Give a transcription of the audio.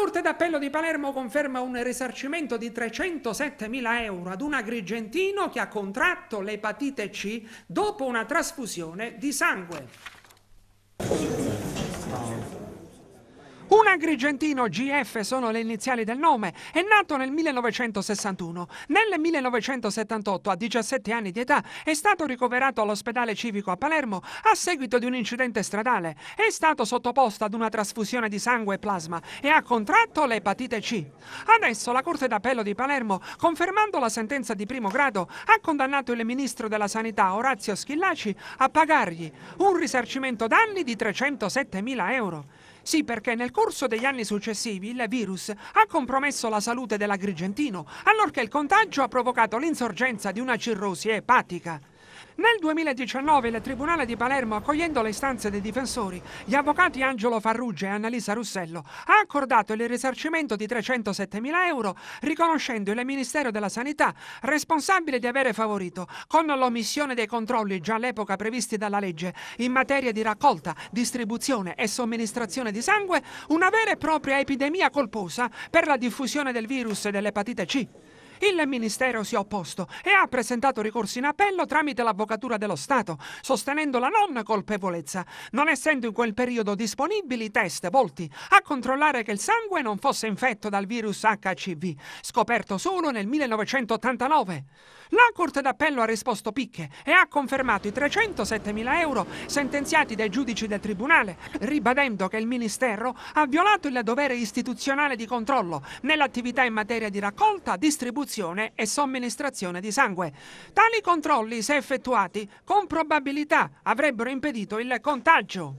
Corte d'Appello di Palermo conferma un risarcimento di 307.000 euro ad un agrigentino che ha contratto l'epatite C dopo una trasfusione di sangue. Un agrigentino GF sono le iniziali del nome, è nato nel 1961. Nel 1978, a 17 anni di età, è stato ricoverato all'ospedale civico a Palermo a seguito di un incidente stradale. È stato sottoposto ad una trasfusione di sangue e plasma e ha contratto l'epatite C. Adesso la Corte d'Appello di Palermo, confermando la sentenza di primo grado, ha condannato il ministro della Sanità Orazio Schillaci a pagargli un risarcimento danni di 307.000 euro. Sì, perché nel corso degli anni successivi il virus ha compromesso la salute dell'agrigentino, allorché il contagio ha provocato l'insorgenza di una cirrosi epatica. Nel 2019 il Tribunale di Palermo, accogliendo le istanze dei difensori, gli avvocati Angelo Farrugge e Annalisa Russello, ha accordato il risarcimento di 307 mila euro, riconoscendo il Ministero della Sanità responsabile di avere favorito, con l'omissione dei controlli già all'epoca previsti dalla legge in materia di raccolta, distribuzione e somministrazione di sangue, una vera e propria epidemia colposa per la diffusione del virus dell'epatite C. Il Ministero si è opposto e ha presentato ricorso in appello tramite l'Avvocatura dello Stato, sostenendo la non colpevolezza, non essendo in quel periodo disponibili test volti a controllare che il sangue non fosse infetto dal virus HCV, scoperto solo nel 1989. La Corte d'Appello ha risposto picche e ha confermato i 307.000 euro sentenziati dai giudici del Tribunale, ribadendo che il Ministero ha violato il dovere istituzionale di controllo nell'attività in materia di raccolta, distribuzione distribuzione e somministrazione di sangue. Tali controlli, se effettuati, con probabilità avrebbero impedito il contagio.